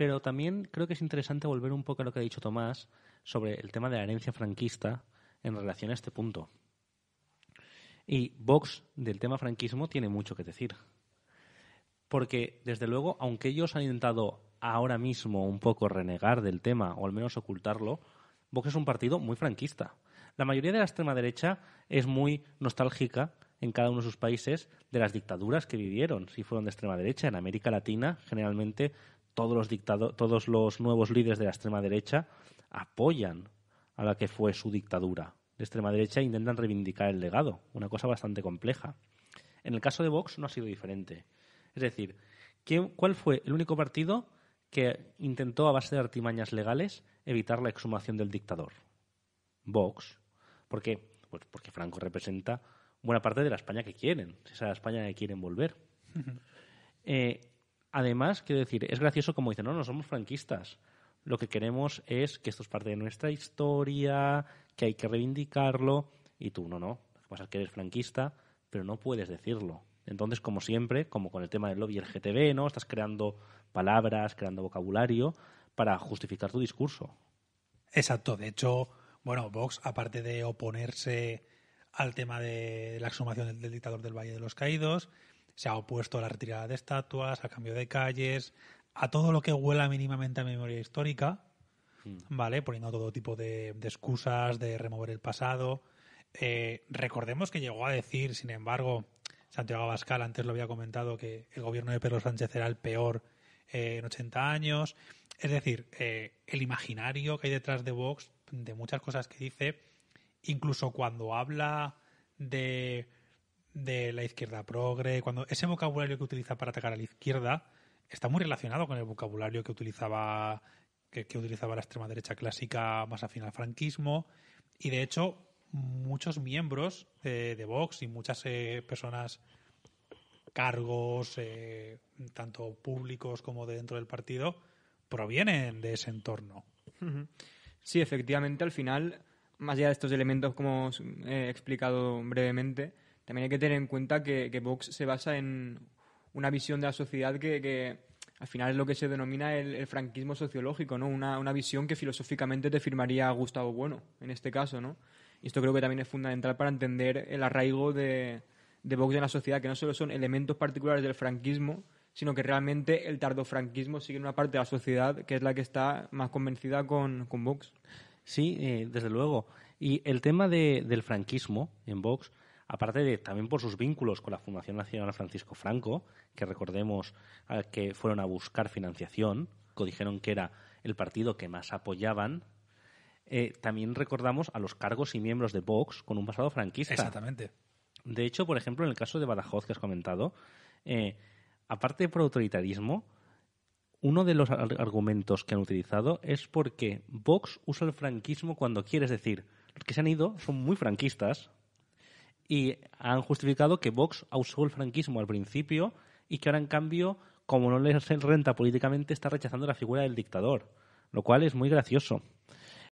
Pero también creo que es interesante volver un poco a lo que ha dicho Tomás sobre el tema de la herencia franquista en relación a este punto. Y Vox del tema franquismo tiene mucho que decir. Porque, desde luego, aunque ellos han intentado ahora mismo un poco renegar del tema o al menos ocultarlo, Vox es un partido muy franquista. La mayoría de la extrema derecha es muy nostálgica en cada uno de sus países de las dictaduras que vivieron, si fueron de extrema derecha. En América Latina, generalmente todos los, todos los nuevos líderes de la extrema derecha apoyan a la que fue su dictadura de extrema derecha e intentan reivindicar el legado, una cosa bastante compleja. En el caso de Vox no ha sido diferente. Es decir, ¿cuál fue el único partido que intentó a base de artimañas legales evitar la exhumación del dictador? Vox. ¿Por qué? Pues porque Franco representa buena parte de la España que quieren, esa España que quieren volver. Además, quiero decir, es gracioso como dicen, no, no somos franquistas. Lo que queremos es que esto es parte de nuestra historia, que hay que reivindicarlo, y tú no, no. Lo que pasa es que eres franquista, pero no puedes decirlo. Entonces, como siempre, como con el tema del lobby LGTB, ¿no? Estás creando palabras, creando vocabulario para justificar tu discurso. Exacto. De hecho, bueno, Vox, aparte de oponerse al tema de la exhumación del dictador del Valle de los Caídos, se ha opuesto a la retirada de estatuas, al cambio de calles, a todo lo que huela mínimamente a memoria histórica, mm. ¿vale? Poniendo todo tipo de, excusas, de remover el pasado. Eh, recordemos que llegó a decir, sin embargo, Santiago Abascal, antes lo había comentado, que el gobierno de Pedro Sánchez era el peor eh, en 80 años. Es decir, eh, el imaginario que hay detrás de Vox, de muchas cosas que dice, incluso cuando habla de de la izquierda progre, cuando ese vocabulario que utiliza para atacar a la izquierda está muy relacionado con el vocabulario que utilizaba que, utilizaba la extrema derecha clásica más afín al franquismo y de hecho muchos miembros de, Vox y muchas eh, personas cargos eh, tanto públicos como de dentro del partido provienen de ese entorno. Sí, efectivamente, al final, más allá de estos elementos como he explicado brevemente, también hay que tener en cuenta que, Vox se basa en una visión de la sociedad que, al final es lo que se denomina el, franquismo sociológico, ¿no? Una, visión que filosóficamente te firmaría a Gustavo Bueno, en este caso, ¿no? Y esto creo que también es fundamental para entender el arraigo de, Vox en la sociedad, que no solo son elementos particulares del franquismo, sino que realmente el tardofranquismo sigue en una parte de la sociedad que es la que está más convencida con, Vox. Sí, eh, desde luego. Y el tema del franquismo en Vox aparte de también por sus vínculos con la Fundación Nacional Francisco Franco, que recordemos que fueron a buscar financiación, que dijeron que era el partido que más apoyaban. Eh, también recordamos a los cargos y miembros de Vox con un pasado franquista. Exactamente. De hecho, por ejemplo, en el caso de Badajoz que has comentado, eh, aparte por autoritarismo, uno de los argumentos que han utilizado es porque Vox usa el franquismo cuando quiere, decir, los que se han ido son muy franquistas, y han justificado que Vox ausó el franquismo al principio y que ahora, en cambio, como no les renta políticamente, está rechazando la figura del dictador, lo cual es muy gracioso.